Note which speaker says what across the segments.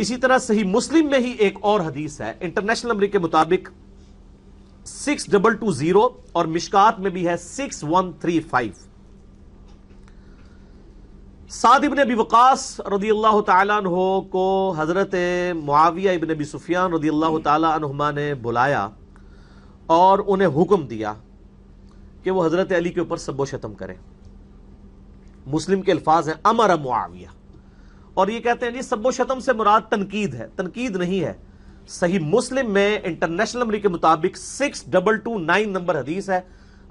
Speaker 1: इसी तरह सही मुस्लिम में ही एक और हदीस है इंटरनेशनल नंबर के मुताबिक सिक्स डबल टू जीरो और मिशकात में भी है सिक्स वन थ्री फाइव साद इबन अबी वकास रदी अल्लाह तहो को हज़रत मुआविया इबन अबी सुफियान रदी अल्लाह तहुमा ने बुलाया और उन्हें हुक्म दिया कि वो हज़रत अली के ऊपर सबो शतम करें मुस्लिम के अल्फाज हैं अमर मुआविया और ये कहते हैं जी सब्बो शतम से मुराद तनकीद है तनकीद नहीं है सही मुस्लिम में इंटरनेशनल के मुताबिक six double two nine number हदीस है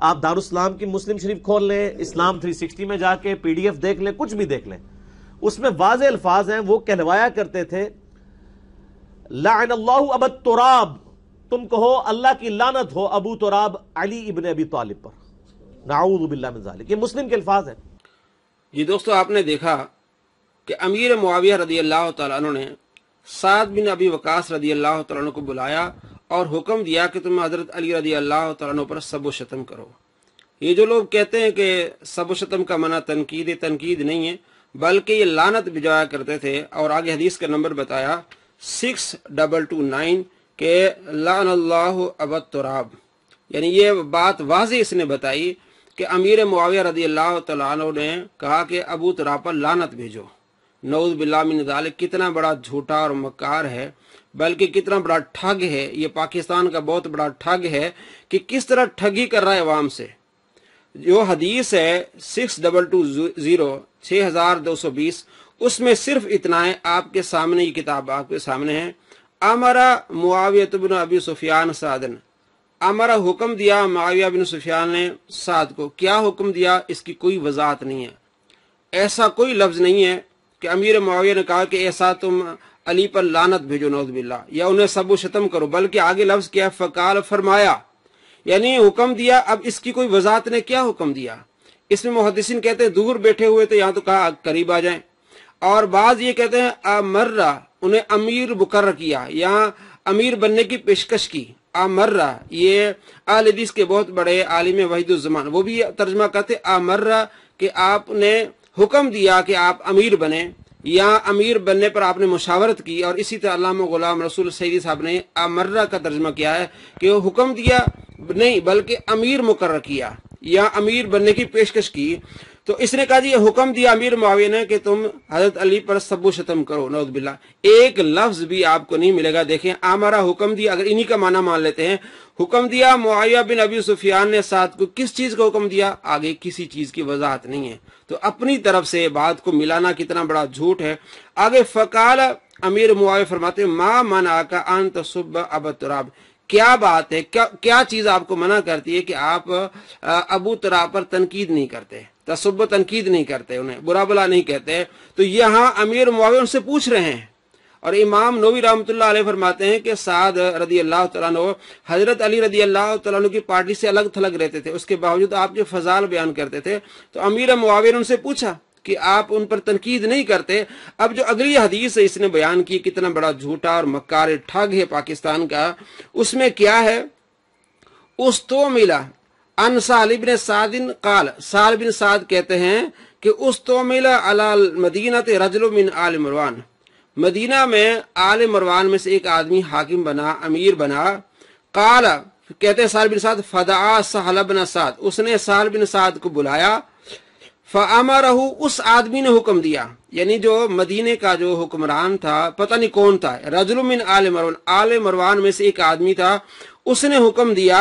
Speaker 1: आप दारुस्लाम की मुस्लिम शरीफ खोल लें इस्लाम 360 में जाके पीडीएफ देख लें कुछ भी देख लें उसमें वाज अल्फाज हैं वो कहलवाया करते थे अब तुराब तुम कहो अल्लाह की लानत हो अबू तुराब अली
Speaker 2: इबन अबी तालिब पर नाउद मुस्लिम के अल्फाज हैं जी दोस्तों आपने देखा कि अमीर मुआविया रदी अल्लाह तु ने साद बिन अबी वकास रदी अल्लाह तु को बुलाया और हुक्म दिया कि तुम हजरत अली रदी अल्लाह तु पर सब शतम करो ये जो लोग कहते हैं कि सब शतम का मना तनकीद तनकीद नहीं है बल्कि ये लानत भिजाया करते थे और आगे हदीस का नंबर बताया सिक्स डबल टू नाइन के लान अब तुराब यानी ये बात वाज इसने बताई कि अमीर मुआविया रदी अल्लाह तु ने कहा कि अबू तुराब पर लानत भेजो नौज बिल्लामिनजाल कितना बड़ा झूठा और मकार है बल्कि कितना बड़ा ठग है ये पाकिस्तान का बहुत बड़ा ठग है कि किस तरह ठगी कर रहा है अवाम से जो हदीस है सिक्स डबल टू जीरो छः हजार दो सौ बीस उसमें सिर्फ इतना है आपके सामने ये किताब आपके सामने है अमरा मुआवियत बिन अबी सुफियान सादन अमरा हुक्म दिया माविया बिन सुफियान ने साद को क्या हुक्म दिया इसकी कोई वजाहत नहीं है ऐसा कोई लफ्ज नहीं है कि अमीर मुआविया ने कहा कि ऐसा तुम अली पर लानत भेजो नौजबिल्ला या उन्हें सबो शतम करो बल्कि आगे लफ्ज क्या फ़काल फरमाया यानी हुक्म दिया अब इसकी कोई वजात ने क्या हुक्म दिया इसमें मुहदसिन कहते हैं दूर बैठे हुए थे यहाँ तो कहा करीब आ जाए और बाज ये कहते हैं अमर्रा उन्हें अमीर मुकर किया यहाँ अमीर बनने की पेशकश की आमर्रा ये आल के बहुत बड़े आलिम वहीदुजमान वो भी तर्जमा कहते आमर्रा कि आपने हुक्म दिया कि आप अमीर बने या अमीर बनने पर आपने मुशावरत की और इसी तरह अलामा गुलाम रसूल सईदी साहब ने अमर्रा का तर्जमा किया है कि वो हुक्म दिया नहीं बल्कि अमीर मुकर किया या अमीर बनने की पेशकश की तो इसने कहा जी हुक्म दिया अमीर मुआवे ने कि तुम हजरत अली पर सबो शतम करो बिल्ला एक लफ्ज भी आपको नहीं मिलेगा देखें हमारा हुक्म दिया अगर इन्हीं का माना मान लेते हैं हुक्म दिया मुआविया बिन अबी सुफियान ने साथ को किस चीज का हुक्म दिया आगे किसी चीज की वजाहत नहीं है तो अपनी तरफ से बात को मिलाना कितना बड़ा झूठ है आगे फकाल अमीर मुआवे फरमाते मा मना का अंत सुब अब तुराब क्या बात है क्या क्या चीज आपको मना करती है कि आप अबू तुराब पर तनकीद नहीं करते तसब तनकीद नहीं करते उन्हें बुरा बुला नहीं कहते तो यहाँ अमीर मुआवे उनसे पूछ रहे हैं और इमाम नबी रहमत फरमाते हैं कि साद रदी अल्लाह तु हजरत अली रदी अल्लाह तु की पार्टी से अलग थलग रहते थे उसके बावजूद आप जो फजाल बयान करते थे तो अमीर मुआविर उनसे पूछा कि आप उन पर तनकीद नहीं करते अब जो अगली हदीस है इसने बयान की कितना बड़ा झूठा और मक्कार ठग है पाकिस्तान का उसमें क्या है उस तो मिला अन साल सादिन काल साल बिन साद कहते हैं कि उस तो मिला अलाल मदीना ते रजलो मिन आल मरवान मदीना में आल मरवान में से एक आदमी हाकिम बना अमीर बना काल कहते हैं साल बिन साद फदा सहल बिन साद उसने साल बिन साद को बुलाया फ़ामरहू उस आदमी ने हुक्म दिया यानी जो मदीने का जो हुक्मरान था पता नहीं कौन था रजलुमिन मिन आल मरवान आल मरवान में से एक आदमी था उसने हुक्म दिया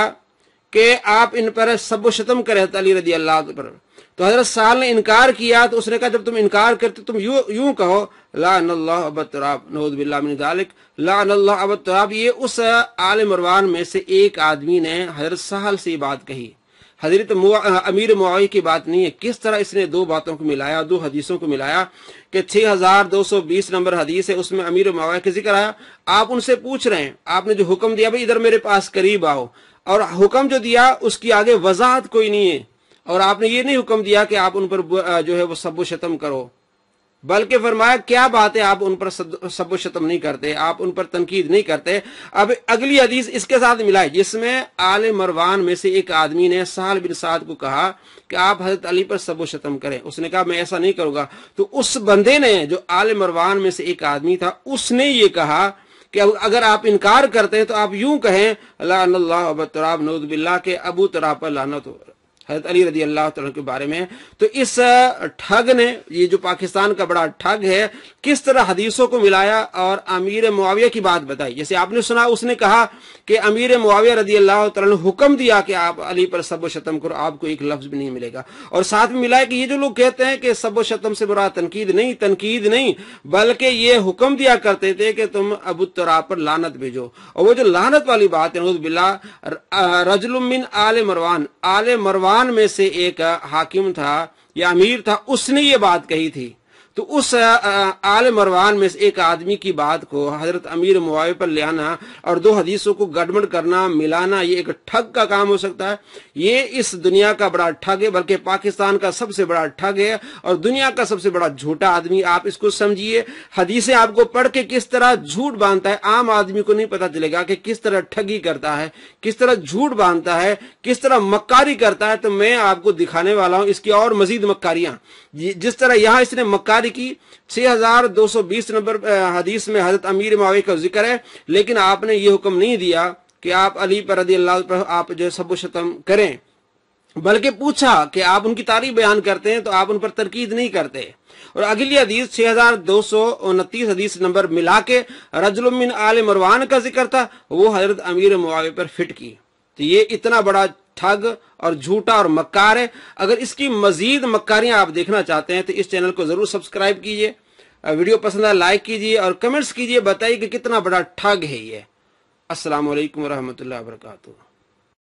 Speaker 2: कि आप इन पर शतम करे अली रजी अल्लाह पर तो हजरत साल ने इनकार किया तो उसने कहा जब तुम इनकार करते तुम यूं यू कहो लान ये उस आल मरवान में से एक आदमी ने हजरत साल से बात कही हजरत अमीर मुआ की बात नहीं है किस तरह इसने दो बातों को मिलाया दो हदीसों को मिलाया कि 6220 नंबर हदीस है उसमें अमीर मुआ का जिक्र आया आप उनसे पूछ रहे हैं आपने जो हुक्म दिया भाई इधर मेरे पास करीब आओ और हुक्म जो दिया उसकी आगे वजाहत कोई नहीं है और आपने ये नहीं हुक्म दिया कि आप उन पर जो है वो सब्बो शतम करो बल्कि फरमाया क्या बात है आप उन पर सब्बो शतम नहीं करते आप उन पर तनकीद नहीं करते अब अगली हदीस इसके साथ मिला है जिसमें आल मरवान में से एक आदमी ने साल बिन साद को कहा कि आप हजरत अली पर सब्बो शतम करें उसने कहा मैं ऐसा नहीं करूंगा तो उस बंदे ने जो आल मरवान में से एक आदमी था उसने ये कहा कि अगर आप इनकार करते हैं तो आप यूं कहें अल्लाह तराब नौजबिल्ला के अबू तराब पर लानत हो हजरत अली रजी अल्लाह के बारे में तो इस ठग ने ये जो पाकिस्तान का बड़ा ठग है किस तरह हदीसों को मिलाया और अमीर मुआविया की बात बताई जैसे आपने सुना उसने कहा कि अमीर मुआविया रजी अल्लाह हुक्म दिया कि आप अली पर सब शतम करो आपको एक लफ्ज भी नहीं मिलेगा और साथ में मिला कि ये जो लोग कहते हैं कि सब शतम से बुरा तनकीद नहीं तनकीद नहीं बल्कि ये हुक्म दिया करते थे कि तुम अबू तरा पर लानत भेजो और वो जो लानत वाली बात है बिल्ला रजलुमिन आल मरवान आल मरवान में से एक हाकिम था या अमीर था उसने ये बात कही थी तो उस आल मरवान में एक आदमी की बात को हजरत अमीर मुआवे पर ले आना और दो हदीसों को गड़बड़ करना मिलाना ये एक ठग का काम हो सकता है ये इस दुनिया का बड़ा ठग है बल्कि पाकिस्तान का सबसे बड़ा ठग है और दुनिया का सबसे बड़ा झूठा आदमी आप इसको समझिए हदीसें आपको पढ़ के किस तरह झूठ बांधता है आम आदमी को नहीं पता चलेगा कि किस तरह ठगी करता है किस तरह झूठ बांधता है किस तरह मक्कारी करता है तो मैं आपको दिखाने वाला हूं इसकी और मजीद मक्कारियां जिस तरह यहां इसने मक्कारी बुखारी की 6220 नंबर हदीस में हजरत अमीर मावे का जिक्र है लेकिन आपने ये हुक्म नहीं दिया कि आप अली पर रदी अल्लाह पर आप जो सब शतम करें बल्कि पूछा कि आप उनकी तारीफ बयान करते हैं तो आप उन पर तरकीद नहीं करते और अगली हदीस छह हजार दो सौ उनतीस हदीस नंबर मिला के रजुलमिन आल मरवान का जिक्र था वो हजरत अमीर मुआवे पर फिट की तो ये इतना बड़ा ठग और झूठा और मक्कार है अगर इसकी मजीद मक्कारियां आप देखना चाहते हैं तो इस चैनल को जरूर सब्सक्राइब कीजिए वीडियो पसंद आए लाइक कीजिए और कमेंट्स कीजिए बताइए कि कितना बड़ा ठग है ये असलम वरहमल वर्का